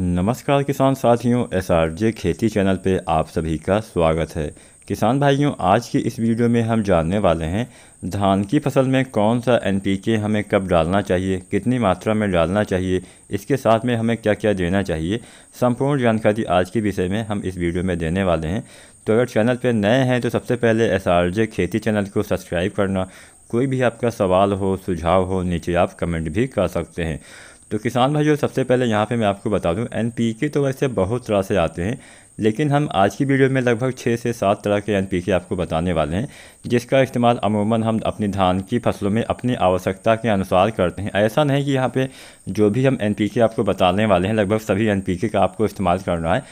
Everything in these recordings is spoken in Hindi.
नमस्कार किसान साथियों एस आर जे खेती चैनल पे आप सभी का स्वागत है किसान भाइयों आज की इस वीडियो में हम जानने वाले हैं धान की फसल में कौन सा एनपीके हमें कब डालना चाहिए कितनी मात्रा में डालना चाहिए इसके साथ में हमें क्या क्या देना चाहिए संपूर्ण जानकारी आज के विषय में हम इस वीडियो में देने वाले हैं तो अगर चैनल पर नए हैं तो सबसे पहले एस आर जे खेती चैनल को सब्सक्राइब करना कोई भी आपका सवाल हो सुझाव हो नीचे आप कमेंट भी कर सकते हैं तो किसान भाइयों सबसे पहले यहाँ पे मैं आपको बता दूँ एन पी के तो वैसे बहुत तरह से आते हैं लेकिन हम आज की वीडियो में लगभग छः से सात तरह के एन आपको बताने वाले हैं जिसका इस्तेमाल अमूमन हम अपनी धान की फसलों में अपनी आवश्यकता के अनुसार करते हैं ऐसा नहीं कि यहाँ पे जो भी हम एन आपको बताने वाले हैं लगभग सभी एन का आपको इस्तेमाल करना है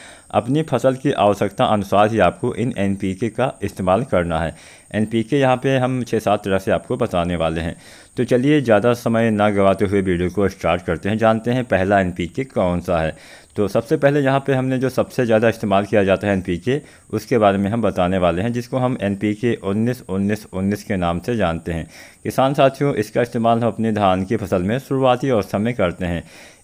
अपनी फसल की आवश्यकता अनुसार ही आपको इन एन का इस्तेमाल करना है एन पी के यहाँ पर हम छः सात तरह से आपको बताने वाले हैं तो चलिए ज़्यादा समय ना गवाते हुए वीडियो को स्टार्ट करते हैं जानते हैं पहला एन कौन सा है तो सबसे पहले यहाँ पे हमने जो सबसे ज़्यादा इस्तेमाल किया जाता है एनपीके उसके बारे में हम बताने वाले हैं जिसको हम एन पी के उन्नीस उन्नीस उन्नीस के नाम से जानते हैं किसान साथियों इसका इस्तेमाल हम अपने धान की फसल में शुरुआती अवस्था में करते हैं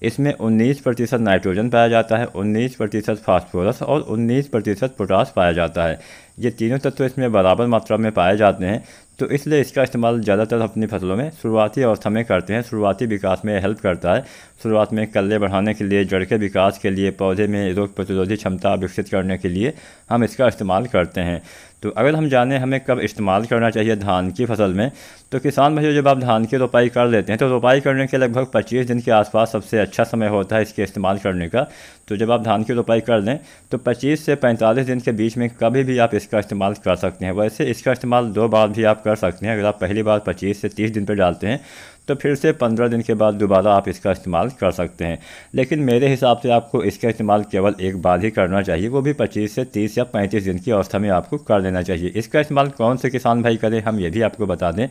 इसमें उन्नीस प्रतिशत नाइट्रोजन पाया जाता है उन्नीस प्रतिशत फास्फोरस और उन्नीस प्रतिशत पोटास पाया जाता है ये तीनों तत्व इसमें बराबर मात्रा में पाए जाते हैं तो इसलिए इसका इस्तेमाल ज़्यादातर अपनी फसलों में शुरुआती अवस्था में करते हैं शुरुआती विकास में हेल्प करता है शुरुआत में कल्ले बढ़ाने के लिए जड़ के विकास के लिए पौधे में रोग प्रतिरोधी क्षमता विकसित करने के लिए हम इसका इस्तेमाल करते हैं तो अगर हम जाने हमें कब इस्तेमाल करना चाहिए धान की फसल में तो किसान भाइयों जब आप धान की रोपाई कर लेते हैं तो रोपाई करने के लगभग 25 दिन के आसपास सबसे अच्छा समय होता है इसके इस्तेमाल करने का तो जब आप धान की रोपाई कर लें तो 25 से 45 दिन के बीच में कभी भी आप इसका इस्तेमाल कर सकते हैं वैसे इसका इस्तेमाल दो बार भी आप कर सकते हैं अगर आप पहली बार पच्चीस से तीस दिन पर डालते हैं तो फिर से पंद्रह दिन के बाद दोबारा आप इसका इस्तेमाल कर सकते हैं लेकिन मेरे हिसाब से आपको इसका इस्तेमाल केवल एक बार ही करना चाहिए वो भी पच्चीस से तीस या पैंतीस दिन की अवस्था में आपको कर लेना चाहिए इसका इस्तेमाल कौन से किसान भाई करें हम ये भी आपको बता दें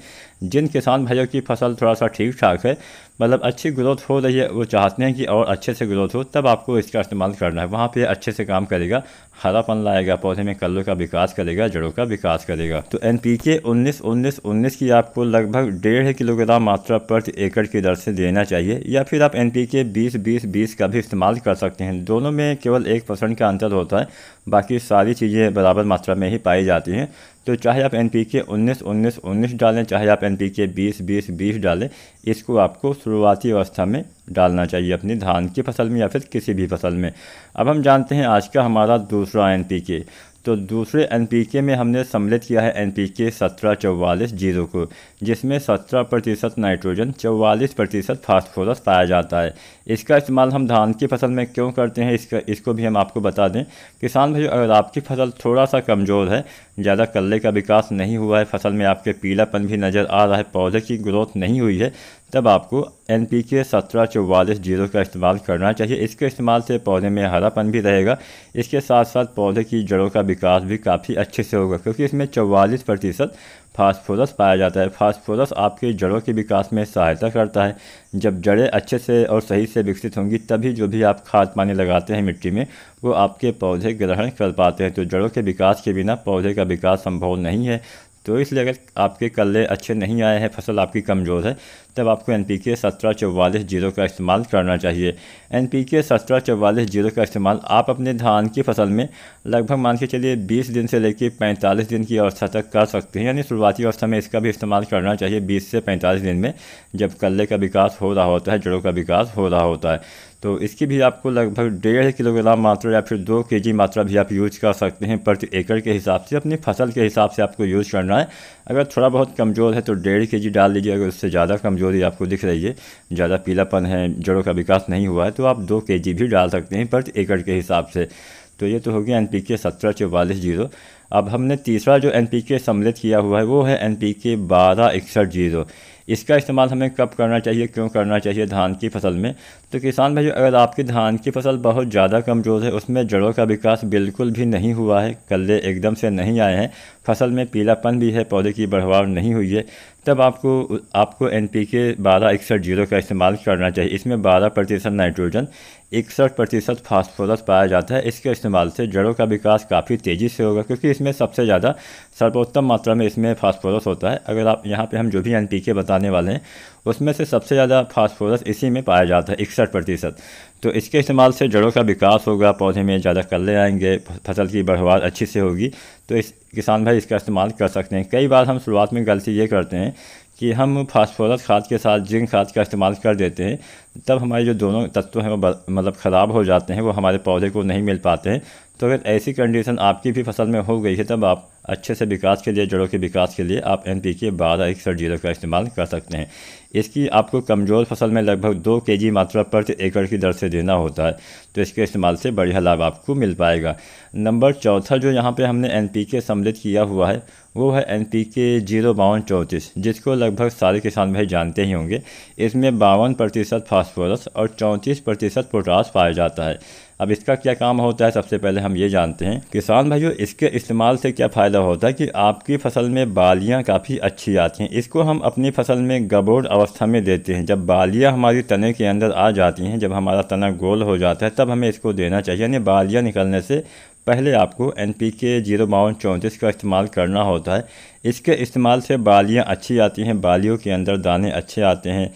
जिन किसान भाइयों की फसल थोड़ा सा ठीक ठाक है मतलब अच्छी ग्रोथ हो रही है वो चाहते हैं कि और अच्छे से ग्रोथ हो तब आपको इसका इस्तेमाल करना है वहाँ पे अच्छे से काम करेगा हरापन लाएगा पौधे में कलों का विकास करेगा जड़ों का विकास करेगा तो एन पी के उन्नीस उन्नीस उन्नीस की आपको लगभग डेढ़ किलोग्राम मात्रा प्रति एकड़ की दर से देना चाहिए या फिर आप एन पी के बीस बीस बीस का भी इस्तेमाल कर सकते हैं दोनों में केवल एक परसेंट का अंतर होता है बाकी सारी चीज़ें बराबर मात्रा में ही पाई जाती हैं तो चाहे आप एन पी के उन्नीस उन्नीस उन्नीस डालें चाहे आप एन पी के बीस बीस बीस डालें इसको आपको शुरुआती अवस्था में डालना चाहिए अपनी धान की फसल में या फिर किसी भी फसल में अब हम जानते हैं आज का हमारा दूसरा एन पी के तो दूसरे एनपीके में हमने सम्मिलित किया है एन पी के सत्रह चौवालीस जीरो को जिसमें सत्रह प्रतिशत नाइट्रोजन चौवालीस प्रतिशत फास्फोरस पाया जाता है इसका इस्तेमाल हम धान की फसल में क्यों करते हैं इसका इसको भी हम आपको बता दें किसान भाई अगर आपकी फसल थोड़ा सा कमज़ोर है ज़्यादा कल्ले का विकास नहीं हुआ है फसल में आपके पीलापन भी नज़र आ रहा है पौधे की ग्रोथ नहीं हुई है तब आपको एन पी के सत्रह चौवालीस जीरो का इस्तेमाल करना चाहिए इसके इस्तेमाल से पौधे में हरापन भी रहेगा इसके साथ साथ पौधे की जड़ों का विकास भी काफ़ी अच्छे से होगा क्योंकि इसमें चौवालीस प्रतिशत फास्फोरस पाया जाता है फास्फोरस आपके जड़ों के विकास में सहायता करता है जब जड़ें अच्छे से और सही से विकसित होंगी तभी जो भी आप खाद पानी लगाते हैं मिट्टी में वो आपके पौधे ग्रहण कर पाते हैं तो जड़ों के विकास के बिना पौधे का विकास संभव नहीं है तो इसलिए अगर आपके कल्ले अच्छे नहीं आए हैं फसल आपकी कमज़ोर है तब आपको एन पी के सत्रह चौवालीस जीरो का इस्तेमाल करना चाहिए एन पी के सत्रह चौवालीस जीरो का इस्तेमाल आप अपने धान की फसल में लगभग मान के चलिए बीस दिन से लेकर पैंतालीस दिन की अवस्था तक कर सकते हैं यानी शुरुआती अवस्था में इसका भी इस्तेमाल करना चाहिए बीस से पैंतालीस दिन में जब कल्ले का विकास हो रहा होता है जड़ों का विकास हो रहा होता है तो इसकी भी आपको लगभग डेढ़ किलोग्राम मात्रा या फिर दो के जी मात्रा भी आप यूज़ कर सकते हैं प्रति एकड़ के हिसाब से अपनी फसल के हिसाब से आपको यूज़ करना है अगर थोड़ा बहुत कमज़ोर है तो डेढ़ के जी डाल लीजिए अगर उससे ज़्यादा कमज़ोरी आपको दिख रही है ज़्यादा पीलापन है जड़ों का विकास नहीं हुआ है तो आप दो के जी भी डाल सकते हैं प्रति एकड़ के हिसाब से तो ये तो हो गया एन पी के सत्रह चौवालीस जीरो अब हमने तीसरा जो एन पी के सम्मिलित किया हुआ है वो है एन पी के बारह इकसठ जीरो इसका इस्तेमाल हमें कब करना चाहिए क्यों करना चाहिए धान की फसल में तो किसान भाई अगर आपकी धान की फसल बहुत ज़्यादा कमज़ोर है उसमें जड़ों का विकास बिल्कुल भी नहीं हुआ है कल्ले एकदम से नहीं आए हैं फसल में पीलापन भी है पौधे की बढ़वाव नहीं हुई है तब आपको आपको एन पी के बारह इकसठ जीरो का इस्तेमाल करना चाहिए इसमें बारह प्रतिशत नाइट्रोजन इकसठ प्रतिशत फास्फोरस पाया जाता है इसके इस्तेमाल से जड़ों का विकास काफ़ी तेज़ी से होगा क्योंकि इसमें सबसे ज़्यादा सर्वोत्तम मात्रा में इसमें फास्फोरस होता है अगर आप यहाँ पे हम जो भी एन पी के बताने वाले हैं उसमें से सबसे ज़्यादा फास्फोरस इसी में पाया जाता है इकसठ प्रतिशत तो इसके इस्तेमाल से जड़ों का विकास होगा पौधे में ज़्यादा कल्ले आएंगे फसल की बढ़वा अच्छी से होगी तो इस किसान भाई इसका इस्तेमाल कर सकते हैं कई बार हम शुरुआत में गलती ये करते हैं कि हम फास्फोरस खाद के साथ जिंक खाद का इस्तेमाल कर देते हैं तब हमारे जो दोनों तत्व हैं वो मतलब ख़राब हो जाते हैं वो हमारे पौधे को नहीं मिल पाते हैं तो अगर ऐसी कंडीशन आपकी भी फसल में हो गई है तब आप अच्छे से विकास के लिए जड़ों के विकास के लिए आप एन पी के बारह एक सौ जीरो का इस्तेमाल कर सकते हैं इसकी आपको कमज़ोर फसल में लगभग दो के जी मात्रा प्रति एकड़ की दर से देना होता है तो इसके इस्तेमाल से बढ़िया लाभ आपको मिल पाएगा नंबर चौथा जो यहाँ पे हमने एन पी के सम्मिलित किया हुआ है वो है एन पी के जीरो बावन चौंतीस जिसको लगभग सारे किसान भाई जानते ही होंगे इसमें बावन प्रतिशत फास्फोरस और चौंतीस प्रतिशत पोटास पाया जाता है अब इसका क्या काम होता है सबसे पहले हम ये जानते हैं किसान भाइयों इसके इस्तेमाल से क्या फ़ायदा होता है कि आपकी फसल में बालियाँ काफ़ी अच्छी आती हैं इसको हम अपनी फसल में गबोड़ अवस्था में देते हैं जब बालियाँ हमारी तने के अंदर आ जाती हैं जब हमारा तना गोल हो जाता है तब हमें इसको देना चाहिए यानी बालियाँ निकलने से पहले आपको एन पी के जीरो बावन चौंतीस का इस्तेमाल करना होता है इसके इस्तेमाल से बालियाँ अच्छी आती हैं बालियों के अंदर दाने अच्छे आते हैं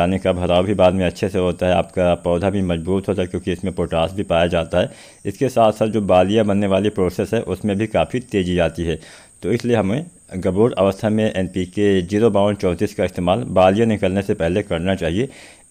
दाने का भराव भी बाद में अच्छे से होता है आपका पौधा भी मजबूत होता है क्योंकि इसमें पोटास भी पाया जाता है इसके साथ साथ जो बालियाँ बनने वाली प्रोसेस है उसमें भी काफ़ी तेज़ी आती है तो इसलिए हमें गबूर अवस्था में एन पी के जीरो बावन चौंतीस का इस्तेमाल बालियाँ निकलने से पहले करना चाहिए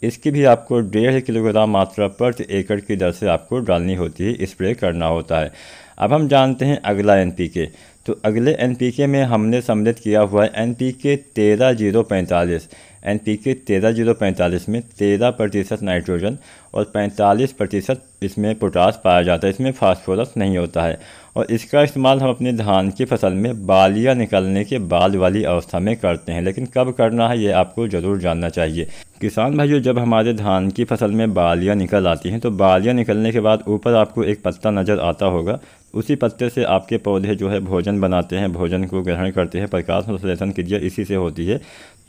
इसकी भी आपको डेढ़ किलोग्राम मात्रा प्रति एकड़ की दर से आपको डालनी होती है स्प्रे करना होता है अब हम जानते हैं अगला एन पी के तो अगले एन पी के में हमने सम्मिलित किया हुआ है एन पी के तेरह जीरो पैंतालीस एन पी के तेरह जीरो पैंतालीस में तेरह प्रतिशत नाइट्रोजन और पैंतालीस प्रतिशत इसमें पोटास पाया जाता है इसमें फास्फोरस नहीं होता है और इसका इस्तेमाल हम अपने धान की फसल में बालियाँ निकलने के बाद वाली अवस्था में करते हैं लेकिन कब करना है ये आपको ज़रूर जानना चाहिए किसान भाइयों जब हमारे धान की फसल में बालियाँ निकल आती हैं तो बालियाँ निकलने के बाद ऊपर आपको एक पत्ता नज़र आता होगा उसी पत्ते से आपके पौधे जो है भोजन बनाते हैं भोजन को ग्रहण करते हैं प्रकाश संश्लेषण क्रिया इसी से होती है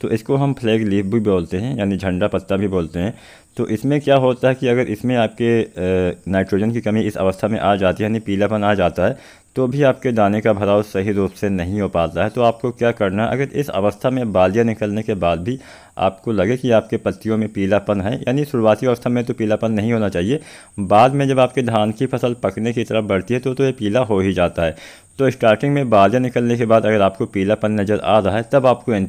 तो इसको हम फ्लैग लीफ भी बोलते हैं यानी झंडा पत्ता भी बोलते हैं तो इसमें क्या होता है कि अगर इसमें आपके नाइट्रोजन की कमी इस अवस्था में आ जाती है यानी पीलापन आ जाता है तो भी आपके दाने का भराव सही रूप से नहीं हो पाता है तो आपको क्या करना है अगर इस अवस्था में बालियाँ निकलने के बाद भी आपको लगे कि आपके पत्तियों में पीलापन है यानी शुरुआती अवस्था में तो पीलापन नहीं होना चाहिए बाद में जब आपके धान की फसल पकने की तरफ बढ़ती है तो तो ये पीला हो ही जाता है तो स्टार्टिंग में बालियाँ निकलने के बाद अगर आपको पीलापन नज़र आ रहा है तब आपको एन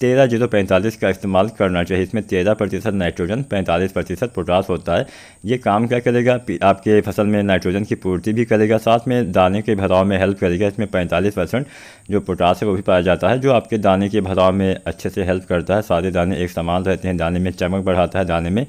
तेरह जीरो पैंतालीस का इस्तेमाल करना चाहिए इसमें तेरह प्रतिशत नाइट्रोजन पैंतालीस प्रतिशत पोटास होता है ये काम क्या करेगा आपके फसल में नाइट्रोजन की पूर्ति भी करेगा साथ में दाने के भराव में हेल्प करेगा इसमें पैंतालीस परसेंट जो पोटास है वो भी पाया जाता है जो आपके दाने के भराव में अच्छे से हेल्प करता है सारे दाने एक समान रहते हैं दाने में चमक बढ़ाता है दाने में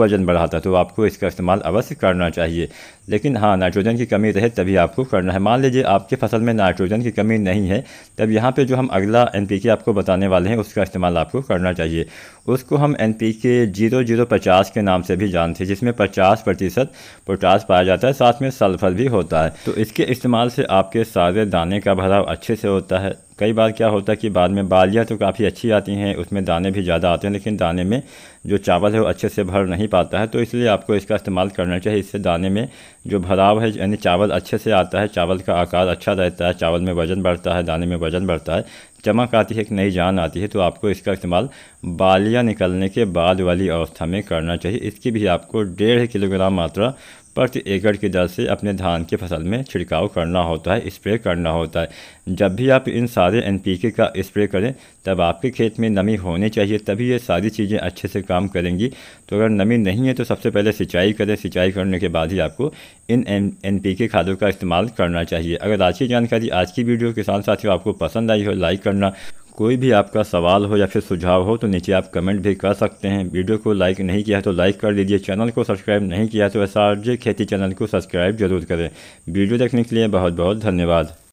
वजन बढ़ाता है तो आपको इसका इस्तेमाल अवश्य करना चाहिए लेकिन हाँ नाइट्रोजन की कमी रहे तभी आपको करना है मान लीजिए आपके फसल में नाइट्रोजन की कमी नहीं है तब यहाँ पर जो हम अगला एन आपको बताने वाले हैं उस जिसका इस्तेमाल आपको करना चाहिए उसको हम N P K zero zero पचास के नाम से भी जानते हैं जिसमें पचास प्रतिशत पोटास पाया जाता है साथ में सल्फ़र भी होता है तो इसके इस्तेमाल से आपके सारे दाने का भराव अच्छे से होता है कई बार क्या होता है कि बाद में बालियाँ तो काफ़ी अच्छी आती हैं उसमें दाने भी ज़्यादा आते हैं लेकिन दाने में जो चावल है वो अच्छे से भर नहीं पाता है तो इसलिए आपको इसका इस्तेमाल करना चाहिए इससे दाने में जो भराव है यानी चावल अच्छे से आता है चावल का आकार अच्छा रहता है चावल में वज़न बढ़ता है दाने में वज़न बढ़ता है चमक आती है एक नई जान आती है तो आपको इसका इस्तेमाल बालियाँ निकलने के बाद वाली अवस्था में करना चाहिए इसकी भी आपको डेढ़ किलोग्राम मात्रा प्रति एकड़ की दर से अपने धान की फसल में छिड़काव करना होता है स्प्रे करना होता है जब भी आप इन सारे एनपीके का स्प्रे करें तब आपके खेत में नमी होनी चाहिए तभी ये सारी चीज़ें अच्छे से काम करेंगी तो अगर नमी नहीं है तो सबसे पहले सिंचाई करें सिंचाई करने के बाद ही आपको इन एन पी खादों का इस्तेमाल करना चाहिए अगर आज की जानकारी आज की वीडियो किसान साथियों आपको पसंद आई हो लाइक करना कोई भी आपका सवाल हो या फिर सुझाव हो तो नीचे आप कमेंट भी कर सकते हैं वीडियो को लाइक नहीं किया तो लाइक कर दीजिए चैनल को सब्सक्राइब नहीं किया तो एस खेती चैनल को सब्सक्राइब जरूर करें वीडियो देखने के लिए बहुत बहुत धन्यवाद